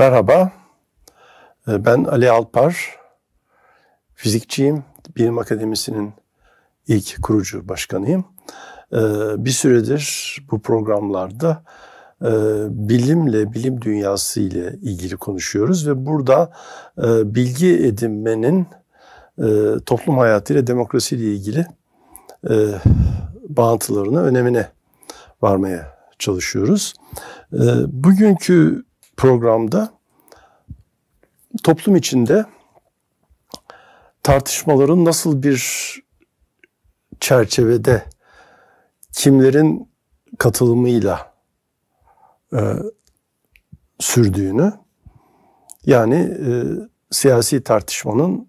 Merhaba, ee, ben Ali Alpar, fizikçiyim. Bilim Akademisi'nin ilk kurucu başkanıyım. Ee, bir süredir bu programlarda e, bilimle, bilim dünyası ile ilgili konuşuyoruz ve burada e, bilgi edinmenin e, toplum hayatı ile demokrasi ile ilgili bağıntılarını, önemine varmaya çalışıyoruz. Bugünkü programda toplum içinde tartışmaların nasıl bir çerçevede kimlerin katılımıyla e, sürdüğünü yani e, siyasi tartışmanın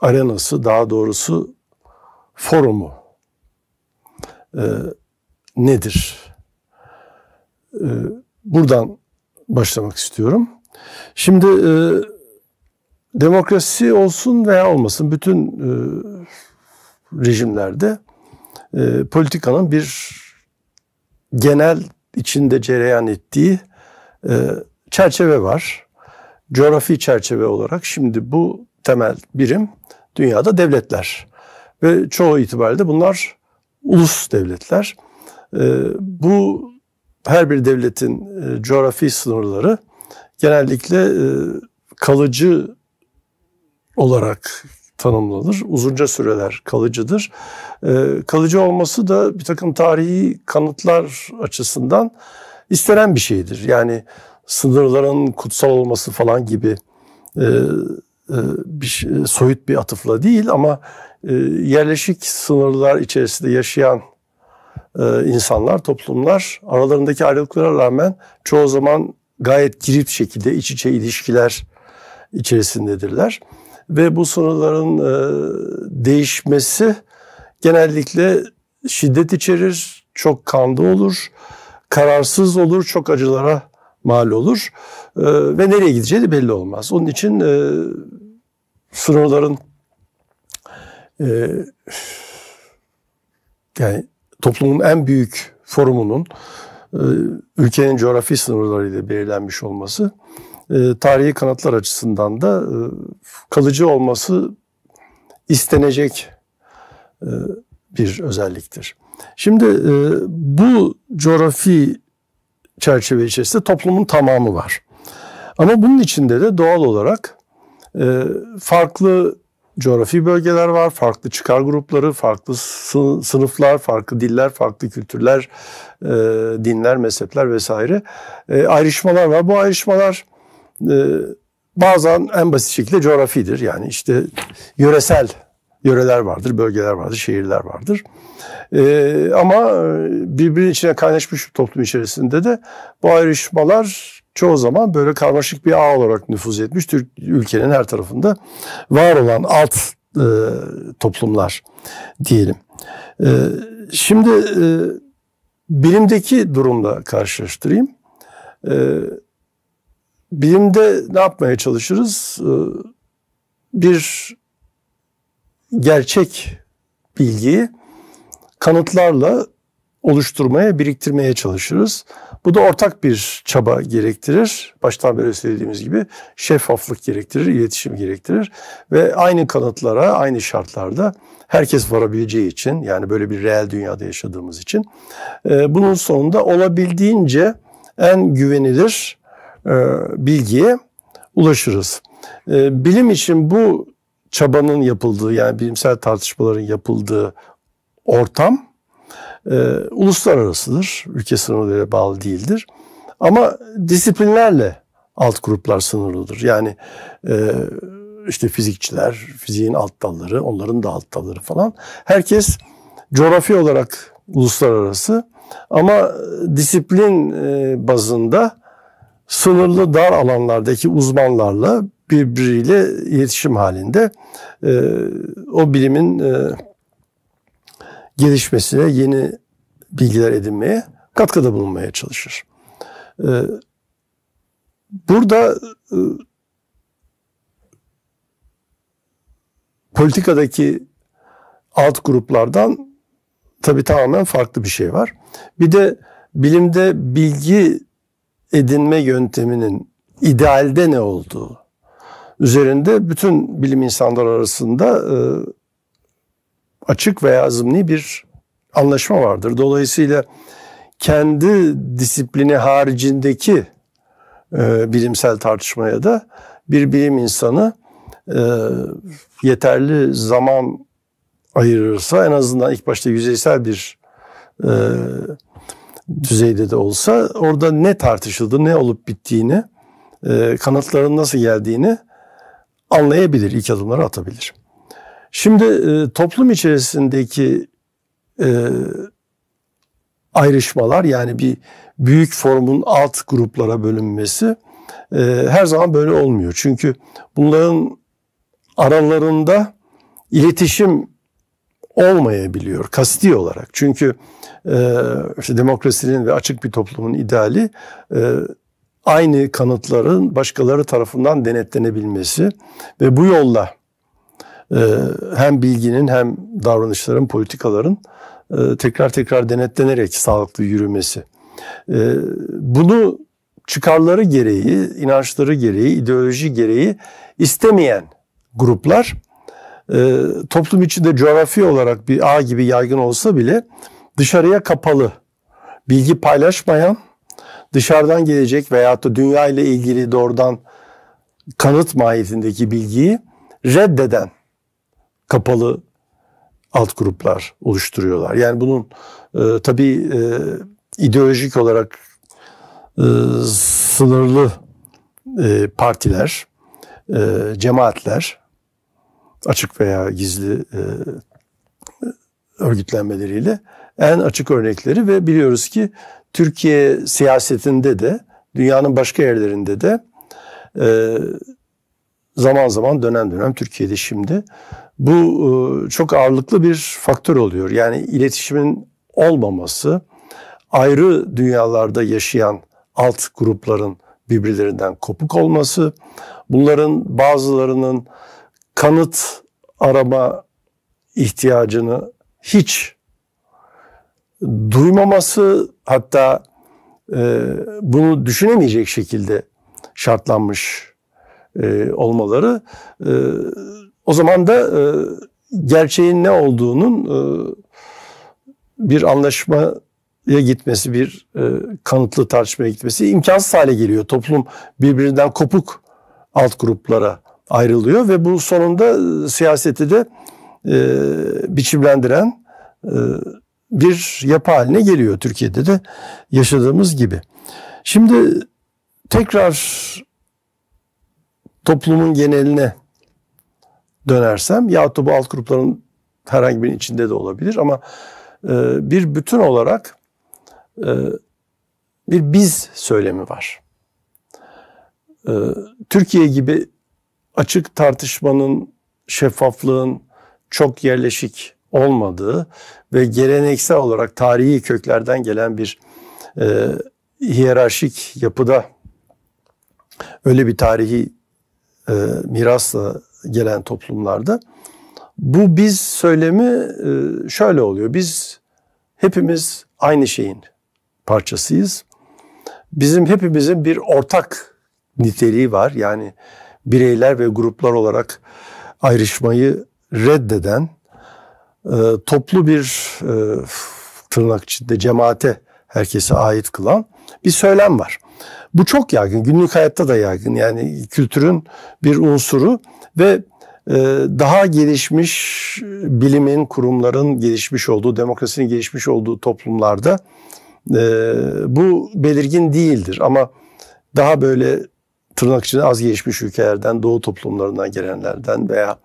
arenası daha doğrusu forumu e, nedir? E, buradan başlamak istiyorum. Şimdi e, demokrasi olsun veya olmasın bütün e, rejimlerde e, politikanın bir genel içinde cereyan ettiği e, çerçeve var. Coğrafi çerçeve olarak şimdi bu temel birim dünyada devletler ve çoğu itibariyle bunlar ulus devletler. E, bu her bir devletin e, coğrafi sınırları genellikle e, kalıcı olarak tanımlanır. Uzunca süreler kalıcıdır. E, kalıcı olması da bir takım tarihi kanıtlar açısından istenen bir şeydir. Yani sınırların kutsal olması falan gibi e, bir şey, soyut bir atıfla değil ama yerleşik sınırlar içerisinde yaşayan e, insanlar, toplumlar aralarındaki ayrılıklara rağmen çoğu zaman gayet girip şekilde iç içe ilişkiler içerisindedirler. Ve bu sınırların e, değişmesi genellikle şiddet içerir, çok kanlı olur, kararsız olur, çok acılara mal olur e, ve nereye gideceği de belli olmaz. Onun için sınırların yani toplumun en büyük forumunun e, ülkenin coğrafi sınırlarıyla belirlenmiş olması e, tarihi kanatlar açısından da e, kalıcı olması istenecek bir özelliktir. Şimdi bu coğrafi çerçeve içerisinde toplumun tamamı var. Ama bunun içinde de doğal olarak farklı coğrafi bölgeler var, farklı çıkar grupları, farklı sınıflar, farklı diller, farklı kültürler, e, dinler, mezhepler vesaire e, ayrışmalar var. Bu ayrışmalar e, bazen en basit şekilde coğrafidir. Yani işte yöresel yöreler vardır, bölgeler vardır, şehirler vardır. ama birbirinin içine kaynaşmış bir toplum içerisinde de bu ayrışmalar çoğu zaman böyle karmaşık bir ağ olarak nüfuz etmiş. Türk ülkenin her tarafında var olan alt e, toplumlar diyelim. E, şimdi e, bilimdeki durumla karşılaştırayım. E, bilimde ne yapmaya çalışırız? E, bir gerçek bilgiyi kanıtlarla oluşturmaya, biriktirmeye çalışırız. Bu da ortak bir çaba gerektirir. Baştan beri söylediğimiz gibi şeffaflık gerektirir, iletişim gerektirir. Ve aynı kanıtlara, aynı şartlarda herkes varabileceği için, yani böyle bir reel dünyada yaşadığımız için, e, bunun sonunda olabildiğince en güvenilir e, bilgiye ulaşırız. E, bilim için bu çabanın yapıldığı, yani bilimsel tartışmaların yapıldığı ortam, e, uluslararasıdır. Ülke sınırlarıyla bağlı değildir. Ama disiplinlerle alt gruplar sınırlıdır. Yani e, işte fizikçiler, fiziğin alt dalları, onların da alt dalları falan. Herkes coğrafi olarak uluslararası ama disiplin e, bazında sınırlı dar alanlardaki uzmanlarla birbiriyle iletişim halinde e, o bilimin e, gelişmesine, yeni bilgiler edinmeye katkıda bulunmaya çalışır. Ee, burada e, politikadaki alt gruplardan tabii tamamen farklı bir şey var. Bir de bilimde bilgi edinme yönteminin idealde ne olduğu üzerinde bütün bilim insanları arasında e, açık veya azimli bir anlaşma vardır. Dolayısıyla kendi disiplini haricindeki e, bilimsel tartışmaya da bir bilim insanı e, yeterli zaman ayırırsa en azından ilk başta yüzeysel bir e, düzeyde de olsa orada ne tartışıldı, ne olup bittiğini, e, kanıtların nasıl geldiğini anlayabilir, ilk adımları atabilir. Şimdi e, toplum içerisindeki e, ayrışmalar yani bir büyük formun alt gruplara bölünmesi e, her zaman böyle olmuyor. Çünkü bunların aralarında iletişim olmayabiliyor kasti olarak. Çünkü e, işte demokrasinin ve açık bir toplumun ideali e, aynı kanıtların başkaları tarafından denetlenebilmesi ve bu yolla ee, hem bilginin hem davranışların, politikaların e, tekrar tekrar denetlenerek sağlıklı yürümesi. Ee, bunu çıkarları gereği, inançları gereği, ideoloji gereği istemeyen gruplar e, toplum içinde coğrafi olarak bir ağ gibi yaygın olsa bile dışarıya kapalı, bilgi paylaşmayan, dışarıdan gelecek veyahut da dünya ile ilgili doğrudan kanıt mahiyetindeki bilgiyi reddeden kapalı alt gruplar oluşturuyorlar. Yani bunun e, tabii e, ideolojik olarak e, sınırlı e, partiler, e, cemaatler açık veya gizli e, örgütlenmeleriyle en açık örnekleri ve biliyoruz ki Türkiye siyasetinde de dünyanın başka yerlerinde de e, zaman zaman dönem dönem Türkiye'de şimdi. Bu e, çok ağırlıklı bir faktör oluyor. Yani iletişimin olmaması ayrı dünyalarda yaşayan alt grupların birbirlerinden kopuk olması, bunların bazılarının kanıt arama ihtiyacını hiç duymaması hatta e, bunu düşünemeyecek şekilde şartlanmış e, olmaları e, o zaman da e, gerçeğin ne olduğunun e, bir anlaşmaya gitmesi, bir e, kanıtlı tartışmaya gitmesi imkansız hale geliyor. Toplum birbirinden kopuk alt gruplara ayrılıyor ve bu sonunda e, siyaseti de e, biçimlendiren e, bir yapı haline geliyor Türkiye'de de yaşadığımız gibi. Şimdi tekrar toplumun geneline dönersem ya da bu alt grupların herhangi birinin içinde de olabilir ama e, bir bütün olarak e, bir biz söylemi var. E, Türkiye gibi açık tartışmanın, şeffaflığın çok yerleşik olmadığı ve geleneksel olarak tarihi köklerden gelen bir e, hiyerarşik yapıda öyle bir tarihi e, mirasla gelen toplumlarda. Bu biz söylemi e, şöyle oluyor. Biz hepimiz aynı şeyin parçasıyız. Bizim hepimizin bir ortak niteliği var. Yani bireyler ve gruplar olarak ayrışmayı reddeden e, toplu bir e, tırnak içinde cemaate herkese ait kılan bir söylem var. Bu çok yaygın. Günlük hayatta da yaygın. Yani kültürün bir unsuru ve e, daha gelişmiş bilimin, kurumların gelişmiş olduğu, demokrasinin gelişmiş olduğu toplumlarda e, bu belirgin değildir. Ama daha böyle tırnak içinde az gelişmiş ülkelerden, doğu toplumlarından gelenlerden veya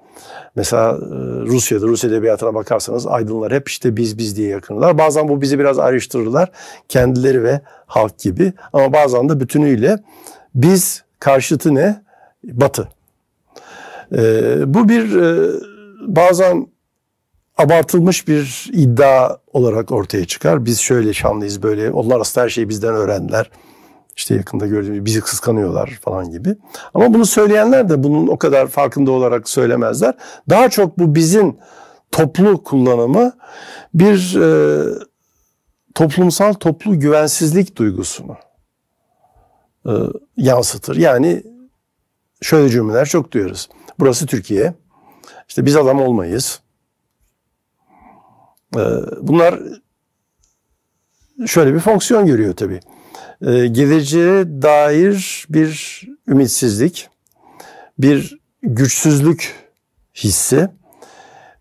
Mesela e, Rusya'da, Rus edebiyatına bakarsanız aydınlar hep işte biz biz diye yakınlar. Bazen bu bizi biraz ayrıştırırlar. Kendileri ve halk gibi. Ama bazen de bütünüyle biz karşıtı ne? Batı. Ee, bu bir e, bazen abartılmış bir iddia olarak ortaya çıkar. Biz şöyle şanlıyız böyle. Onlar aslında her şeyi bizden öğrendiler işte yakında göreceğimiz bizi kıskanıyorlar falan gibi. Ama bunu söyleyenler de bunun o kadar farkında olarak söylemezler. Daha çok bu bizim toplu kullanımı bir e, toplumsal toplu güvensizlik duygusunu e, yansıtır. Yani şöyle cümleler çok duyarız. Burası Türkiye. İşte biz adam olmayız. E, bunlar şöyle bir fonksiyon görüyor tabii. Ee, geleceğe dair bir ümitsizlik, bir güçsüzlük hissi,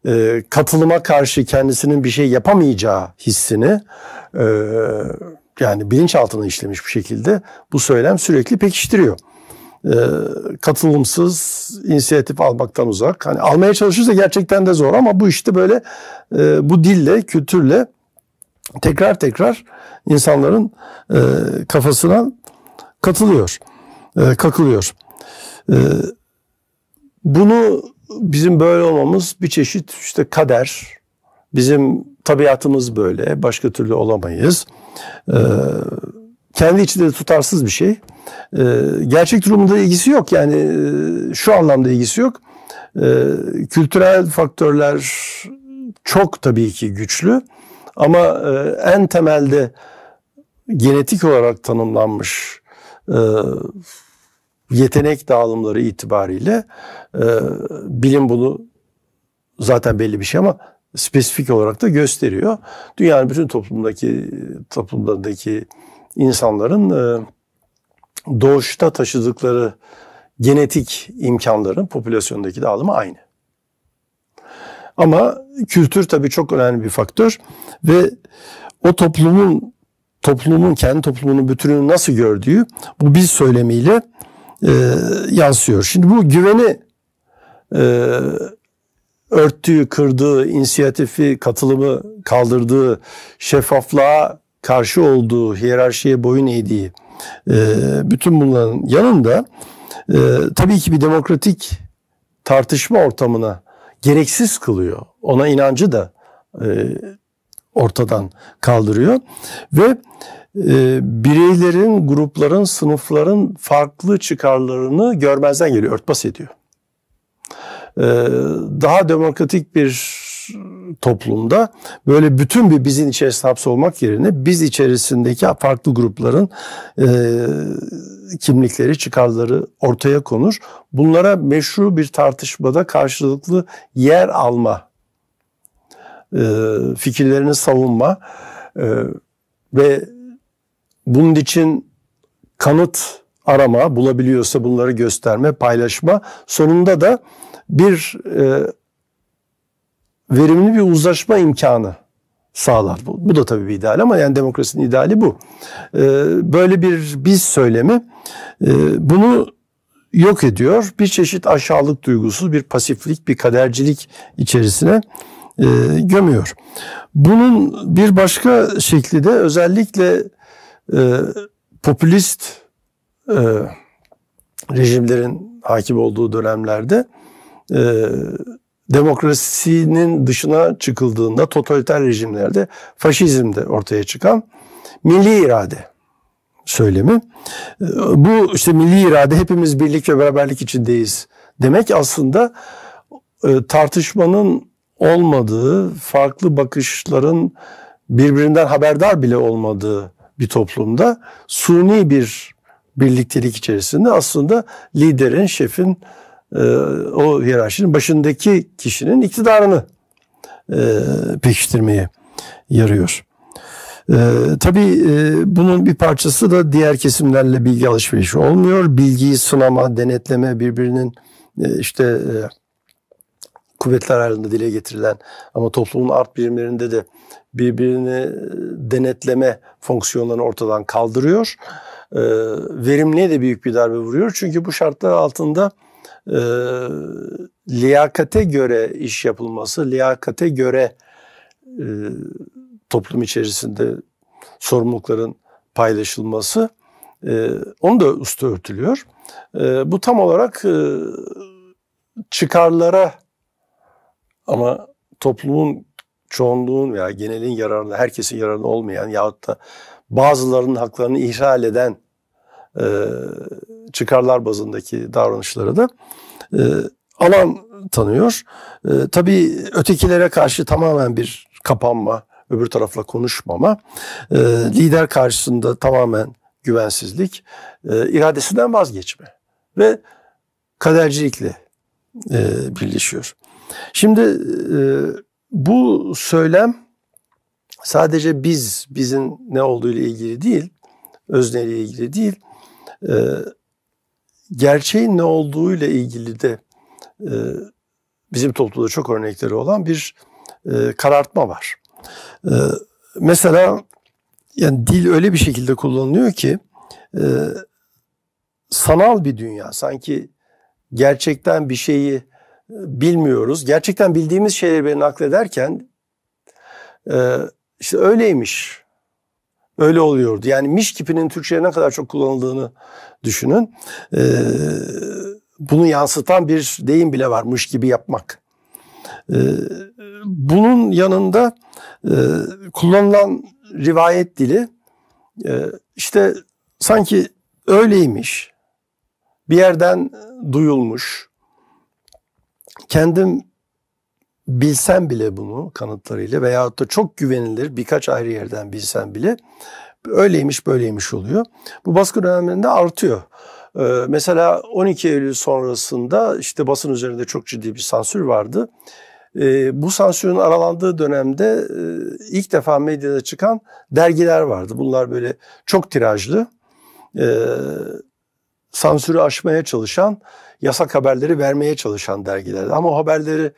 e, katılıma karşı kendisinin bir şey yapamayacağı hissini e, yani bilinçaltına işlemiş bir şekilde bu söylem sürekli pekiştiriyor. E, katılımsız, inisiyatif almaktan uzak. Hani almaya çalışırsa gerçekten de zor ama bu işte böyle bu dille, kültürle tekrar tekrar insanların e, kafasına katılıyor, e, kakılıyor. E, bunu bizim böyle olmamız bir çeşit işte kader, bizim tabiatımız böyle, başka türlü olamayız. E, kendi içinde tutarsız bir şey. E, gerçek durumda ilgisi yok yani e, şu anlamda ilgisi yok. E, kültürel faktörler çok tabii ki güçlü. Ama e, en temelde genetik olarak tanımlanmış e, yetenek dağılımları itibariyle e, bilim bunu zaten belli bir şey ama spesifik olarak da gösteriyor. Dünyanın bütün toplumdaki toplumlardaki insanların doğuşta taşıdıkları genetik imkanların popülasyondaki dağılımı aynı. Ama kültür tabii çok önemli bir faktör ve o toplumun toplumun kendi toplumunun bütününü nasıl gördüğü bu biz söylemiyle e, yansıyor. Şimdi bu güveni e, örttüğü, kırdığı, inisiyatifi, katılımı kaldırdığı, şeffaflığa karşı olduğu, hiyerarşiye boyun eğdiği e, bütün bunların yanında e, tabii ki bir demokratik tartışma ortamına gereksiz kılıyor. Ona inancı da e, ortadan kaldırıyor ve e, bireylerin, grupların, sınıfların farklı çıkarlarını görmezden geliyor, örtbas ediyor. E, daha demokratik bir toplumda böyle bütün bir bizin içerisinde hapsolmak yerine biz içerisindeki farklı grupların e, kimlikleri, çıkarları ortaya konur. Bunlara meşru bir tartışmada karşılıklı yer alma, e, fikirlerini savunma e, ve bunun için kanıt arama, bulabiliyorsa bunları gösterme, paylaşma. Sonunda da bir e, verimli bir uzlaşma imkanı sağlar. Bu, bu da tabii bir ideal ama yani demokrasinin ideali bu. Ee, böyle bir biz söylemi e, bunu yok ediyor. Bir çeşit aşağılık duygusu, bir pasiflik, bir kadercilik içerisine e, gömüyor. Bunun bir başka şekli de özellikle e, popülist e, rejimlerin hakim olduğu dönemlerde e, demokrasinin dışına çıkıldığında totaliter rejimlerde faşizmde ortaya çıkan milli irade söylemi. Bu işte milli irade hepimiz birlik ve beraberlik içindeyiz demek aslında e, tartışmanın olmadığı, farklı bakışların birbirinden haberdar bile olmadığı bir toplumda suni bir birliktelik içerisinde aslında liderin, şefin ee, o hiyerarşinin başındaki kişinin iktidarını e, pekiştirmeye yarıyor. Ee, tabii e, bunun bir parçası da diğer kesimlerle bilgi alışverişi olmuyor. Bilgiyi sınama, denetleme, birbirinin e, işte e, kuvvetler halinde dile getirilen ama toplumun art birimlerinde de birbirini e, denetleme fonksiyonlarını ortadan kaldırıyor. E, verimliğe de büyük bir darbe vuruyor. Çünkü bu şartlar altında e, liyakate göre iş yapılması, liyakate göre e, toplum içerisinde sorumlulukların paylaşılması e, onu da usta örtülüyor. E, bu tam olarak e, çıkarlara ama toplumun çoğunluğun veya genelin yararına, herkesin yararına olmayan yahut da bazılarının haklarını ihlal eden e, çıkarlar bazındaki davranışları da e, alan tanıyor. E, tabii ötekilere karşı tamamen bir kapanma, öbür tarafla konuşmama, e, lider karşısında tamamen güvensizlik, iradesinden vazgeçme ve kadercilikle birleşiyor. Şimdi bu söylem sadece biz, bizim ne olduğu ile ilgili değil, özneyle ilgili değil, gerçeğin ne olduğuyla ilgili de e, bizim toplumda çok örnekleri olan bir e, karartma var. E, mesela yani dil öyle bir şekilde kullanılıyor ki e, sanal bir dünya sanki gerçekten bir şeyi e, bilmiyoruz. Gerçekten bildiğimiz şeyleri beni naklederken e, işte öyleymiş öyle oluyordu. Yani Mişkipi'nin Türkçe'ye ne kadar çok kullanıldığını düşünün. Ee, bunu yansıtan bir deyim bile var. Mış gibi yapmak. Ee, bunun yanında e, kullanılan rivayet dili e, işte sanki öyleymiş. Bir yerden duyulmuş. Kendim bilsen bile bunu kanıtlarıyla veyahut da çok güvenilir birkaç ayrı yerden bilsen bile öyleymiş böyleymiş oluyor. Bu baskı döneminde artıyor. Ee, mesela 12 Eylül sonrasında işte basın üzerinde çok ciddi bir sansür vardı. Ee, bu sansürün aralandığı dönemde e, ilk defa medyada çıkan dergiler vardı. Bunlar böyle çok tirajlı. Ee, sansürü aşmaya çalışan, yasak haberleri vermeye çalışan dergilerdi. Ama o haberleri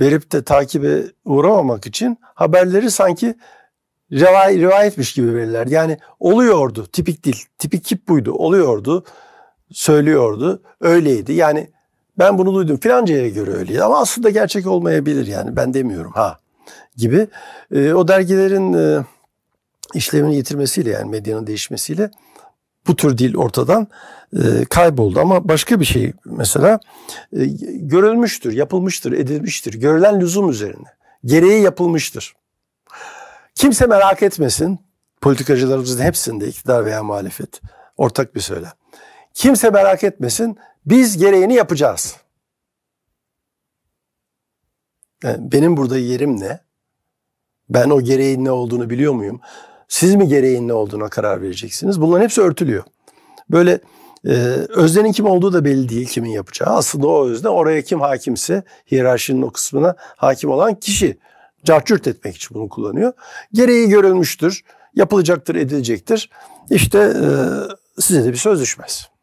verip de takibe uğramamak için haberleri sanki rivay, rivayetmiş gibi verirler. Yani oluyordu tipik dil, tipik kip buydu. Oluyordu, söylüyordu, öyleydi. Yani ben bunu duydum filanca göre öyleydi ama aslında gerçek olmayabilir yani ben demiyorum ha gibi. E, o dergilerin e, işlevini yitirmesiyle yani medyanın değişmesiyle bu tür dil ortadan e, kayboldu. Ama başka bir şey mesela e, görülmüştür, yapılmıştır, edilmiştir. Görülen lüzum üzerine. Gereği yapılmıştır. Kimse merak etmesin. Politikacılarımızın hepsinde iktidar veya muhalefet ortak bir söyle. Kimse merak etmesin. Biz gereğini yapacağız. Yani benim burada yerim ne? Ben o gereğin ne olduğunu biliyor muyum? Siz mi gereğin ne olduğuna karar vereceksiniz? Bunların hepsi örtülüyor. Böyle e, öznenin kim olduğu da belli değil kimin yapacağı. Aslında o özne oraya kim hakimse hiyerarşinin o kısmına hakim olan kişi cahçürt etmek için bunu kullanıyor. Gereği görülmüştür, yapılacaktır, edilecektir. İşte e, size de bir söz düşmez.